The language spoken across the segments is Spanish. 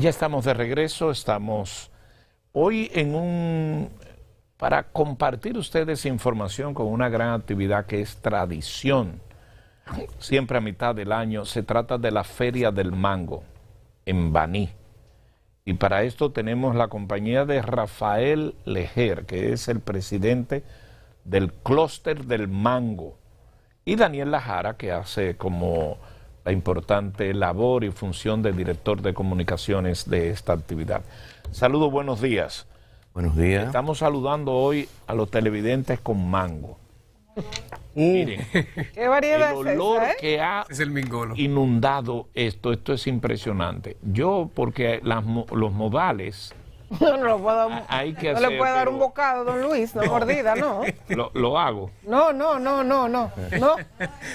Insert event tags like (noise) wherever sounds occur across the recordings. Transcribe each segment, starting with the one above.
ya estamos de regreso, estamos hoy en un para compartir ustedes información con una gran actividad que es tradición. Siempre a mitad del año se trata de la Feria del Mango en Baní. Y para esto tenemos la compañía de Rafael Lejer, que es el presidente del clúster del mango, y Daniel Lajara, que hace como la importante labor y función del director de comunicaciones de esta actividad. Saludos, buenos días. Buenos días. Estamos saludando hoy a los televidentes con mango. Uh. Miren, (laughs) Qué el olor ¿eh? que ha inundado esto, esto es impresionante. Yo, porque los modales (laughs) No, lo puedo. no le puedo dar un bocado, don Luis, no (laughs) mordida, no. (laughs) Lo, hago. No, no, no, no, no. no.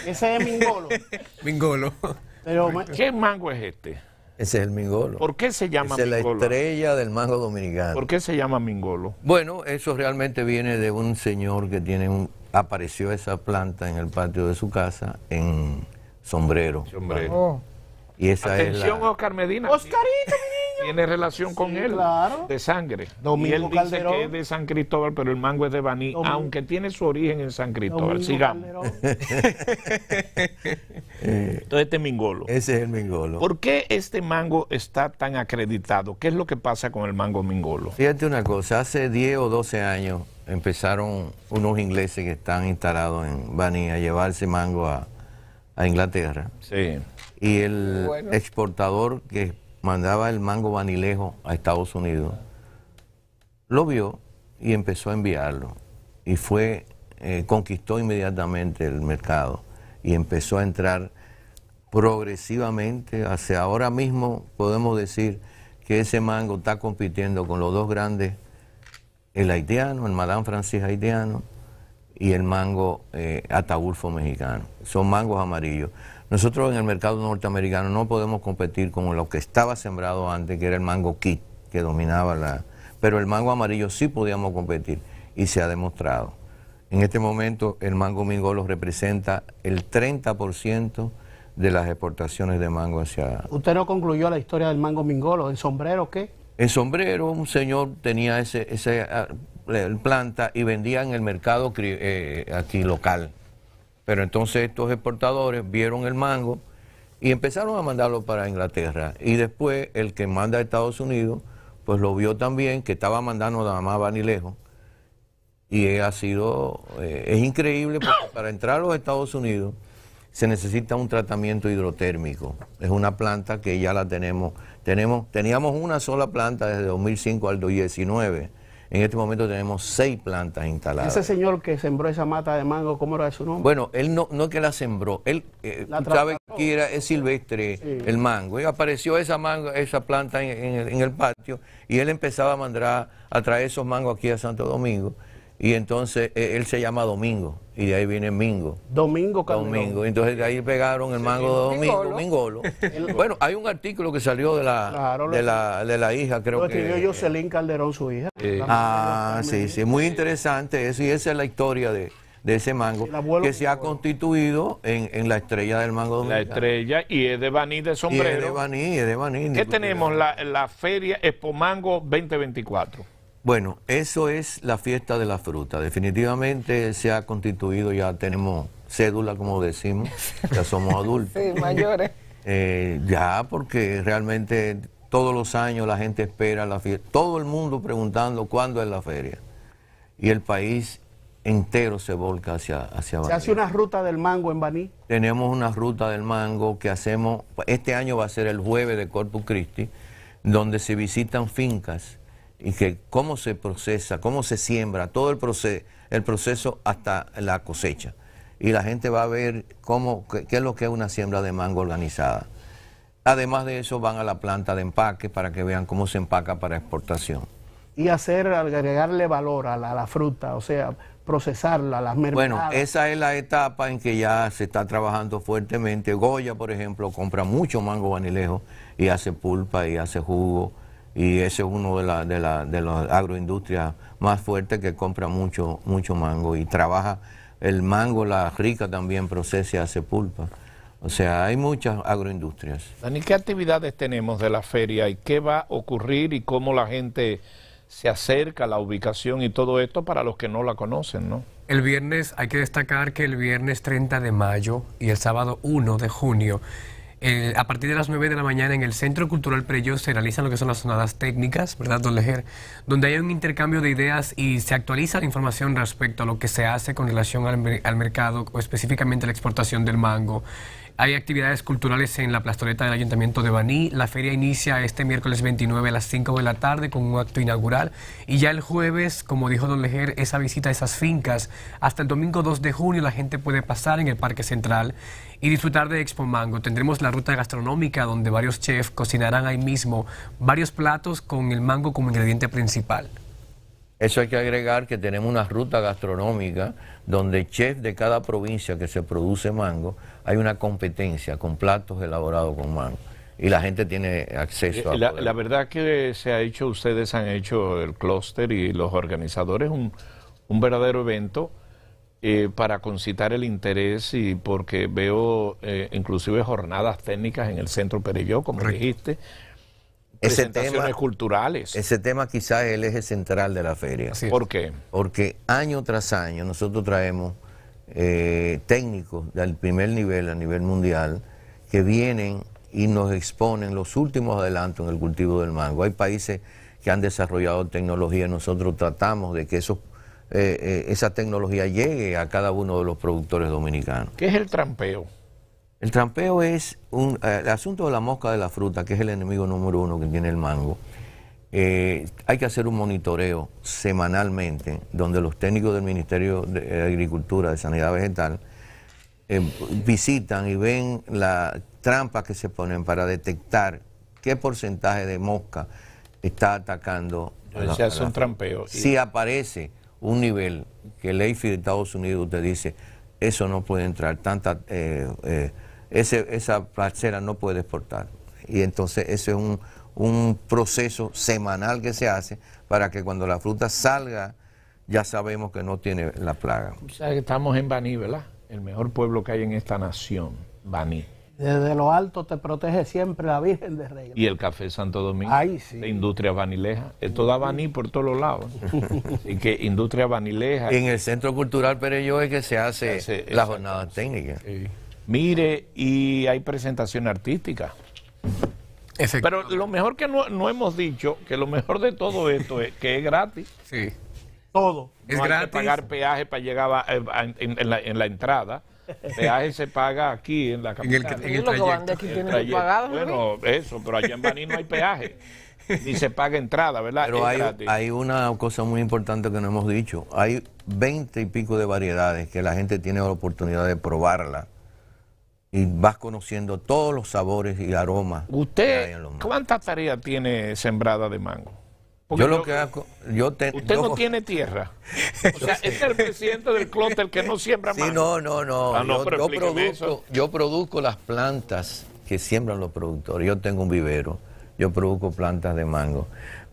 Ese es mingolo. Mingolo. ¿Qué mango es este? Ese es el mingolo. ¿Por qué se llama mingolo? Es la estrella del mango dominicano. ¿Por qué se llama mingolo? Bueno, eso realmente viene de un señor que tiene un. Apareció esa planta en el patio de su casa en sombrero. Sombrero. Oh. Y esa Atención, es la... Oscar Medina. ¡Oscarito, tiene relación con él de sangre. y él dice que es de San Cristóbal, pero el mango es de Baní, aunque tiene su origen en San Cristóbal. Sigamos. Entonces (laughs) este mingolo. Ese es el mingolo. ¿Por qué este mango está tan acreditado? ¿Qué es lo que pasa con el mango mingolo? Fíjate una cosa, hace 10 o 12 años empezaron unos ingleses que están instalados en Baní a llevarse mango a, Inglaterra. Sí. Y el exportador que mandaba el mango vanilejo a Estados Unidos, lo vio y empezó a enviarlo. Y fue, eh, conquistó inmediatamente el mercado y empezó a entrar progresivamente. Hacia ahora mismo podemos decir que ese mango está compitiendo con los dos grandes, el haitiano, el Madame Francis haitiano y el mango eh, ataulfo mexicano. Son mangos amarillos. Nosotros en el mercado norteamericano no podemos competir con lo que estaba sembrado antes, que era el mango kit, que dominaba la... Pero el mango amarillo sí podíamos competir y se ha demostrado. En este momento el mango mingolo representa el 30% de las exportaciones de mango hacia... Usted no concluyó la historia del mango mingolo, ¿el sombrero qué? El sombrero, un señor tenía ese, ese ah, planta y vendía en el mercado eh, aquí local. Pero entonces estos exportadores vieron el mango y empezaron a mandarlo para Inglaterra. Y después el que manda a Estados Unidos, pues lo vio también, que estaba mandando nada más Vanillejo Y eh, ha sido, eh, es increíble porque (coughs) para entrar a los Estados Unidos se necesita un tratamiento hidrotérmico. Es una planta que ya la tenemos. tenemos teníamos una sola planta desde 2005 al 2019 en este momento tenemos seis plantas instaladas. Ese señor que sembró esa mata de mango, ¿cómo era su nombre? Bueno, él no, no que la sembró, él eh, sabe que era, es silvestre el mango. Y apareció esa planta en, el patio y él empezaba a mandar a traer esos mangos aquí a Santo Domingo. Y entonces eh, él se llama Domingo y de ahí viene Mingo. Domingo Domingo. Entonces de ahí pegaron el mango de Domingo, Mingolo. (laughs) bueno, hay un artículo que salió de la, de, la de la, hija, creo lo que. Lo escribió Jocelyn Calderón, su hija. Ah, sí, sí, muy interesante eso y esa es la historia de, ese mango que se ha constituido en, la estrella del mango domingo La estrella y es de Baní de sombrero. Y es de es de ¿Qué tenemos? La, la feria Expo Mango 2024. Bueno, eso es la fiesta de la fruta. Definitivamente se ha constituido, ya tenemos cédula, como decimos, ya somos (laughs) adultos. sí, mayores. Eh, ya, porque realmente todos los años la gente espera la fiesta, todo el mundo preguntando cuándo es la feria. Y el país entero se volca hacia, hacia Baní. ¿Se hace una ruta del mango en Baní? Tenemos una ruta del mango que hacemos, este año va a ser el jueves de Corpus Christi, donde se visitan fincas y que cómo se procesa, cómo se siembra, todo el, proceso, el proceso hasta la cosecha. Y la gente va a ver cómo, qué, es lo que es una siembra de mango organizada. Además de eso, van a la planta de empaque para que vean cómo se empaca para exportación. Y hacer, agregarle valor a la, fruta, o sea, procesarla, las mermeladas. Bueno, esa es la etapa en que ya se está trabajando fuertemente. Goya, por ejemplo, compra mucho mango vanilejo y hace pulpa y hace jugo y ese es uno de las de de agroindustrias más fuertes que compra mucho, mucho mango y trabaja el mango, la rica también procesa hace pulpa. O sea, hay muchas agroindustrias. Dani, ¿qué actividades tenemos de la feria y qué va a ocurrir y cómo la gente se acerca, a la ubicación y todo esto para los que no la conocen, ¿no? El viernes, hay que destacar que el viernes 30 de mayo y el sábado 1 de junio eh, a partir de las 9 de la mañana en el Centro Cultural Preyo se realizan lo que son las sonadas técnicas, ¿verdad, don Lejer? Donde hay un intercambio de ideas y se actualiza la información respecto a lo que se hace con relación al, al mercado, o específicamente la exportación del mango, hay actividades culturales en la plazoleta del Ayuntamiento de Baní. La feria inicia este miércoles 29 a las 5 de la tarde con un acto inaugural. Y ya el jueves, como dijo Don Lejer, esa visita a esas fincas. Hasta el domingo 2 de junio la gente puede pasar en el Parque Central y disfrutar de Expo Mango. Tendremos la ruta gastronómica donde varios chefs cocinarán ahí mismo varios platos con el mango como ingrediente principal. Eso hay que agregar que tenemos una ruta gastronómica donde chef de cada provincia que se produce mango, hay una competencia con platos elaborados con mango. Y la gente tiene acceso a... Eh, la, la verdad que se ha hecho, ustedes han hecho el clúster y los organizadores un, un verdadero evento eh, para concitar el interés y porque veo eh, inclusive jornadas técnicas en el Centro Perelló, como dijiste, ese tema, culturales. Ese tema quizás es el eje central de la feria. ¿Por qué? Porque año tras año nosotros traemos eh, técnicos del primer nivel, a nivel mundial, que vienen y nos exponen los últimos adelantos en el cultivo del mango. Hay países que han desarrollado tecnología, y nosotros tratamos de que eh, eh, esa tecnología llegue a cada uno de los productores dominicanos. ¿Qué es el trampeo? El trampeo es un, eh, el asunto de la mosca de la fruta, que es el enemigo número uno que tiene el mango. Eh, hay que hacer un monitoreo semanalmente donde los técnicos del Ministerio de Agricultura, de Sanidad Vegetal, eh, visitan y ven las trampas que se ponen para detectar qué porcentaje de mosca está atacando. se hace Si aparece un nivel que el EIFI de Estados Unidos te dice, eso no puede entrar, tanta... Eh, ese, esa placera no puede exportar. Y entonces eso es un, un proceso semanal que se hace para que cuando la fruta salga ya sabemos que no tiene la plaga. estamos en Baní, ¿verdad? El mejor pueblo que hay en esta nación, Baní. Desde lo alto te protege siempre la Virgen de Reyes. Y el café Santo Domingo. Ahí sí. Industria Vanileja. Esto da Baní por todos los lados. y (laughs) que Industria Vanileja. En el Centro Cultural Pereyó es que se hace, hace la jornada técnica. Sí. Mire, y hay presentación artística. Pero lo mejor que no, no, hemos dicho, que lo mejor de todo (laughs) esto es que es gratis. Sí. Todo. Es no hay que pagar peaje para llegar eh, en, la, entrada. Peaje se paga aquí en la capital. En el, trayecto. bueno, eso, pero allá en Baní no hay peaje. Ni se paga entrada, ¿verdad? Pero hay, hay una cosa muy importante que no hemos dicho. Hay veinte y pico de variedades que la gente tiene la oportunidad de probarla y vas conociendo todos los sabores y aromas. ¿Usted que hay cuántas tareas tiene sembrada de mango? yo lo que yo Usted no (laughs) tiene tierra. o sea, es el presidente del el que no siembra mango. no, no, no. Ah, no yo, produzco, yo produzco las plantas que siembran los productores. Yo tengo un vivero, yo produzco plantas de mango.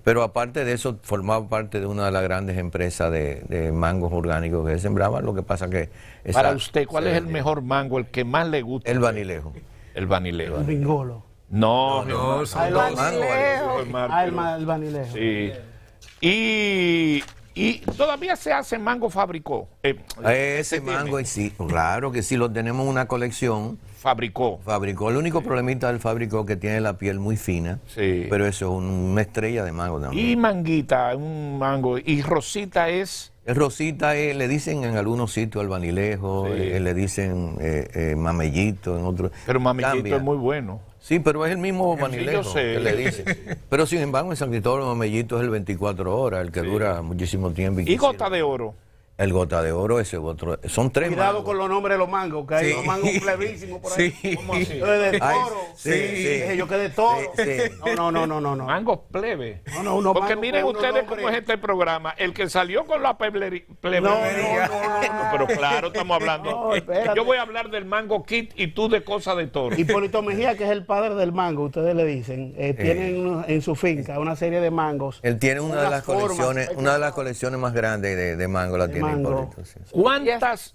Pero aparte de eso, formaba parte de una de las grandes empresas de, mangos orgánicos que sembraban. Lo que pasa que. Para usted, ¿cuál es el mejor mango, el que más le gusta? El vanilejo. El vanilejo. El bingolo. No, no, son el dos. El, el vanilejo. Sí. Y y todavía se hace mango fabricó. Eh, eh, ese mango sí, claro que sí, lo tenemos en una colección. Fabricó. Fabricó. El único problemita del fabricó que tiene la piel muy fina. Sí. Pero eso es una estrella de mango también. Y manguita, un mango. Y rosita es. Rosita es, eh, le dicen en algunos sitios al banilejo, le dicen eh, mamellito en otros. Pero mamellito es muy bueno. Sí, pero es el mismo manilejo que le dice. (laughs) pero sin embargo, en San Cristóbal de Mamellito es el 24 horas, el que dura muchísimo tiempo. y Gota de Oro. El gota de oro, ese otro. Son tres Cuidado con los nombres de los mangos, que hay mangos plebísimos por ahí. ¿Cómo así? De toro. sí, sí, Yo de toro. No, no, no, no, no. Mangos plebe. Porque miren ustedes cómo es este programa. El que salió con la plebería. No, Pero claro, estamos hablando. yo voy a hablar del mango kit y tú de cosas de toro. Hipólito Mejía, que es el padre del mango, ustedes le dicen, eh, eh. tiene tienen en su finca una serie de mangos. Él tiene una, de las colecciones, una de las colecciones más grandes de, de mango la tiene ¿Cuántas?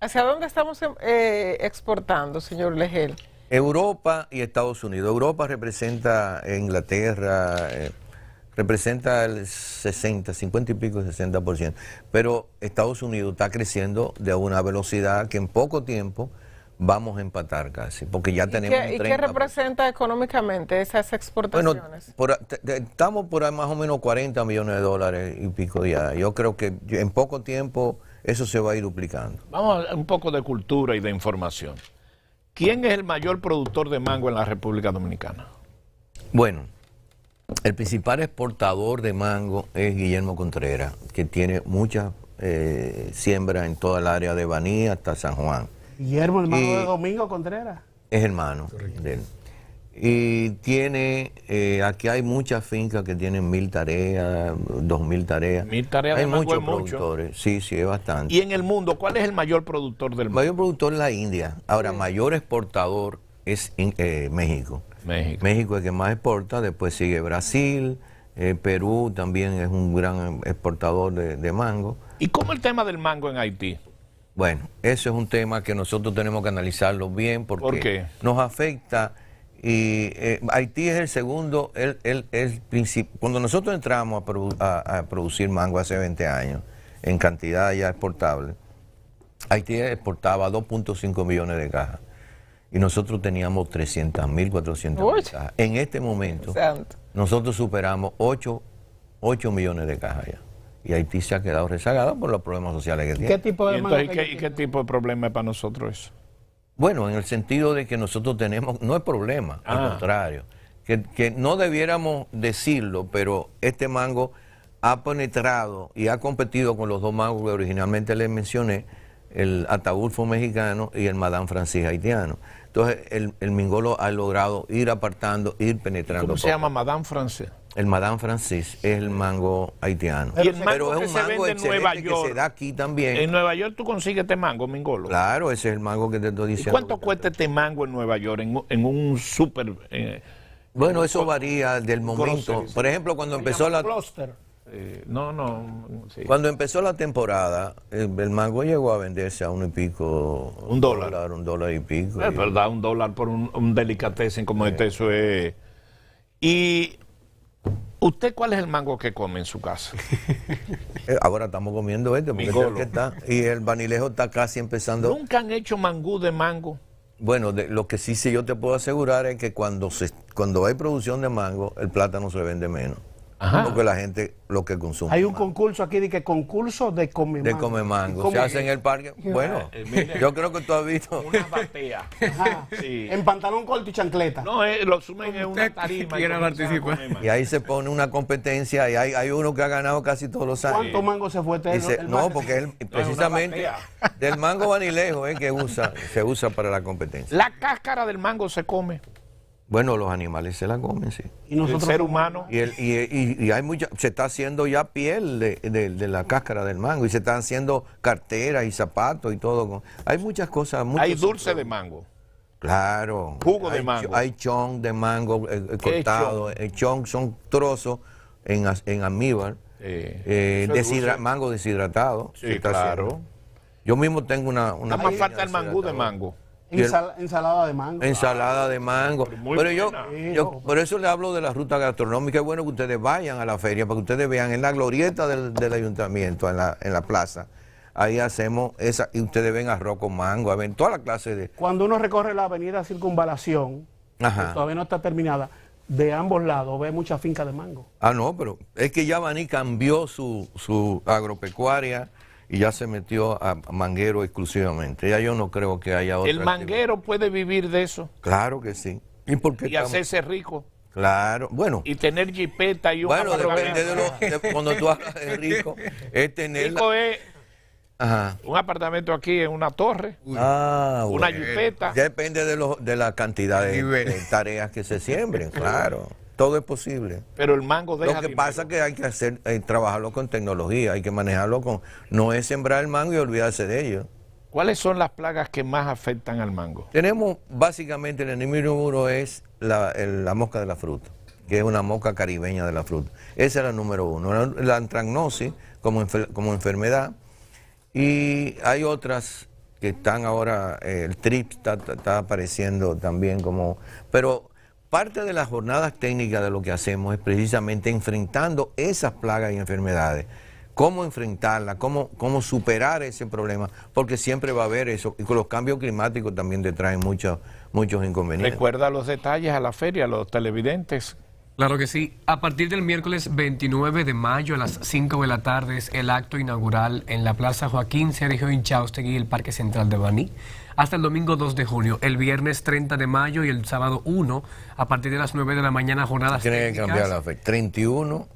¿Hacia dónde estamos eh, exportando, señor Legel? Europa y Estados Unidos. Europa representa Inglaterra, eh, representa el 60, 50 y pico, 60%. Pero Estados Unidos está creciendo de una velocidad que en poco tiempo vamos a empatar casi, porque ya tenemos... ¿Y qué, qué representa económicamente esas exportaciones? estamos por más o menos 40 millones de dólares y pico ya Yo creo que en poco tiempo eso se va a ir duplicando. Vamos a un poco de cultura y de información. ¿Quién es el mayor productor de mango en la República Dominicana? Bueno, el principal exportador de mango es Guillermo Contreras, que tiene muchas eh, siembras en toda el área de Baní hasta San Juan. Guillermo, hermano de Domingo Contreras. Es hermano. él Y tiene, eh, aquí hay muchas fincas que tienen mil tareas, dos mil tareas. Mil tareas hay muchos productores. Sí, sí, es bastante. ¿Y en el mundo cuál es el mayor productor del mundo? El mayor productor es la India. Ahora, mayor exportador es eh, México. México. México es el que más exporta, después sigue Brasil, eh, Perú también es un gran exportador de, de mango. ¿Y cómo el tema del mango en Haití? Bueno, eso es un tema que nosotros tenemos que analizarlo bien porque nos afecta y eh, Haití es el segundo, el, el, cuando nosotros entramos a, producir mango hace 20 años en cantidad ya exportable, Haití exportaba 2.5 millones de cajas y nosotros teníamos 300 mil, 400 cajas. En este momento nosotros superamos 8, 8 millones de cajas ya y Haití se ha quedado rezagada por los problemas sociales que tiene. ¿Qué tipo de ¿Y, ¿qué, tipo de problema es para nosotros eso? Bueno, en el sentido de que nosotros tenemos, no es problema, al ah. contrario, que, no debiéramos decirlo, pero este mango ha penetrado y ha competido con los dos mangos que originalmente les mencioné, el ataulfo mexicano y el madame francis haitiano. Entonces el, mingolo ha logrado ir apartando, ir penetrando. ¿Cómo se llama madame francés? El Madame Francis es el mango haitiano. pero es un mango Nueva York. que se da aquí también. En Nueva York tú consigues este mango, Mingolo. Claro, ese es el mango que te estoy diciendo. ¿Y ¿Cuánto cuesta este mango en Nueva York, en, un súper... Eh, bueno, eso varía del momento. Por ejemplo, cuando empezó la... Eh, no, no. Cuando empezó la temporada, eh, el, mango llegó a venderse a uno y pico. Un dólar. un dólar y pico. Es verdad, un dólar por un, un delicatessen como este, eso es. Y ¿Usted cuál es el mango que come en su casa? (laughs) Eh, ahora estamos comiendo este, porque es que está. Y el vanilejo está casi empezando. ¿Nunca han hecho mangú de mango? Bueno, de, lo que sí, sí yo te puedo asegurar es que cuando, se, cuando hay producción de mango, el plátano se vende menos. Porque la gente, lo que consume. Hay un concurso aquí de que concurso de come mango. De come mango. Se hace en el parque. Bueno, eh, yo creo que tú has visto. (laughs) Una batea. En pantalón corto y chancleta. No, eh, lo sumen en una tarima. Y, ahí se pone una competencia y hay, hay, uno que ha ganado casi todos los años. ¿Cuántos mangos se fue este? no, porque precisamente del mango vanilejo eh, que usa, se usa para la competencia. La cáscara del mango se come. Bueno, los animales se la comen, sí. Y nosotros, el ser humano. Y, y, y, hay mucha, se está haciendo ya piel de, la cáscara del mango y se están haciendo carteras y zapatos y todo. Hay muchas cosas. Hay dulce de mango. Claro. Jugo de mango. Hay chong de mango eh, eh, cortado. Eh, chong? son trozos en, en amíbar. Eh, mango deshidratado. Sí, claro. Yo mismo tengo una... una más falta el mangú de mango ensalada de mango. Ensalada de mango. Pero, yo, por eso le hablo de la ruta gastronómica. Es bueno que ustedes vayan a la feria para que ustedes vean en la glorieta del, ayuntamiento, en la, en la plaza ahí hacemos esa, y ustedes ven arroz con mango, ven toda la clase de... Cuando uno recorre la avenida Circunvalación, Que todavía no está terminada, de ambos lados ve mucha finca de mango. Ah, no, pero es que ya Vaní cambió su, su agropecuaria y ya se metió a manguero exclusivamente. Ya yo no creo que haya otra. ¿El manguero puede vivir de eso? Claro que sí. ¿Y, y hacerse rico? Claro, bueno. Y tener jipeta y Bueno, depende de, cuando tú hagas rico, es tener... es eh, un apartamento aquí en una torre, ah, una jipeta. Depende de, de la cantidad de tareas que se siembren, claro. Todo es posible. Pero el mango deja Lo que pasa es que hay que hacer, eh, trabajarlo con tecnología, hay que manejarlo con... No es sembrar el mango y olvidarse de ello. ¿Cuáles son las plagas que más afectan al mango? Tenemos básicamente el enemigo número es la, mosca de la fruta, que es una mosca caribeña de la fruta. Esa es la número uno. La, la como, enfermedad. Y hay otras que están ahora, eh, el trip está, está, apareciendo también como... Pero parte de las jornadas técnicas de lo que hacemos es precisamente enfrentando esas plagas y enfermedades. Cómo enfrentarlas, cómo, cómo superar ese problema, porque siempre va a haber eso. Y con los cambios climáticos también te traen muchos, muchos inconvenientes. Recuerda los detalles a la feria, a los televidentes Claro que sí. A partir del miércoles 29 de mayo a las 5 de la tarde es el acto inaugural en la Plaza Joaquín Sergio Inchaustegui y el Parque Central de Baní. Hasta el domingo 2 de junio, el viernes 30 de mayo y el sábado 1 a partir de las 9 de la mañana jornadas Tienen que cambiar la fecha. 31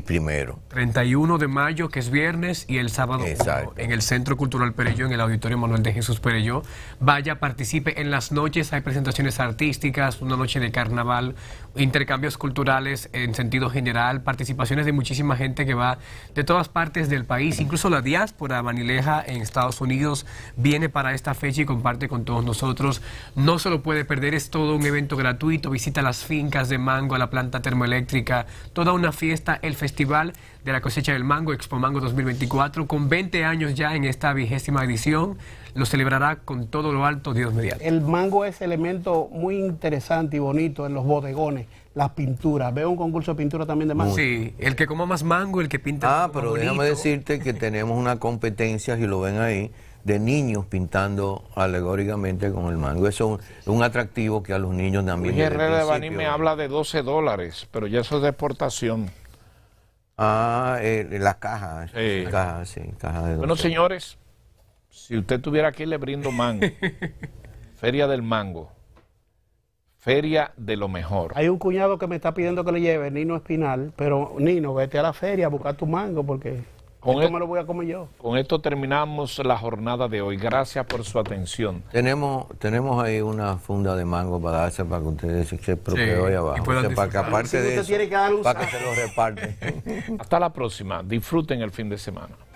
primero. 31 de mayo, que es viernes, y el sábado en el Centro Cultural Perelló, en el Auditorio Manuel de Jesús Perelló. Vaya, participe en las noches, hay presentaciones artísticas, una noche de carnaval, intercambios culturales en sentido general, participaciones de muchísima gente que va de todas partes del país, incluso la diáspora manileja en Estados Unidos viene para esta fecha y comparte con todos nosotros. No se lo puede perder, es todo un evento gratuito, visita las fincas de mango, la planta termoeléctrica, toda una fiesta, el Festival de la Cosecha del Mango, Expo Mango 2024, con 20 años ya en esta vigésima edición. Lo celebrará con todo lo alto Dios mediante. El mango es elemento muy interesante y bonito en los bodegones, las pinturas. Veo un concurso de pintura también de mango. Sí, el que coma más mango, el que pinta Ah, pero déjame decirte que tenemos una competencia, si lo ven ahí, de niños pintando alegóricamente con el mango. Eso es un, atractivo que a los niños también... de me habla de 12 dólares, pero ya eso es de exportación. Ah, las cajas. Caja, sí, caja de bueno, señores, si usted estuviera aquí, le brindo mango. (laughs) Feria del mango. Feria de lo mejor. Hay un cuñado que me está pidiendo que le lleve, Nino Espinal, pero Nino, vete a la feria a buscar tu mango porque con esto e- voy a comer yo. Con esto terminamos la jornada de hoy. Gracias por su atención. Tenemos, tenemos ahí una funda de mango para darse para que ustedes se propio abajo. para que aparte de para que se lo reparten. Hasta la próxima. Disfruten el fin de semana.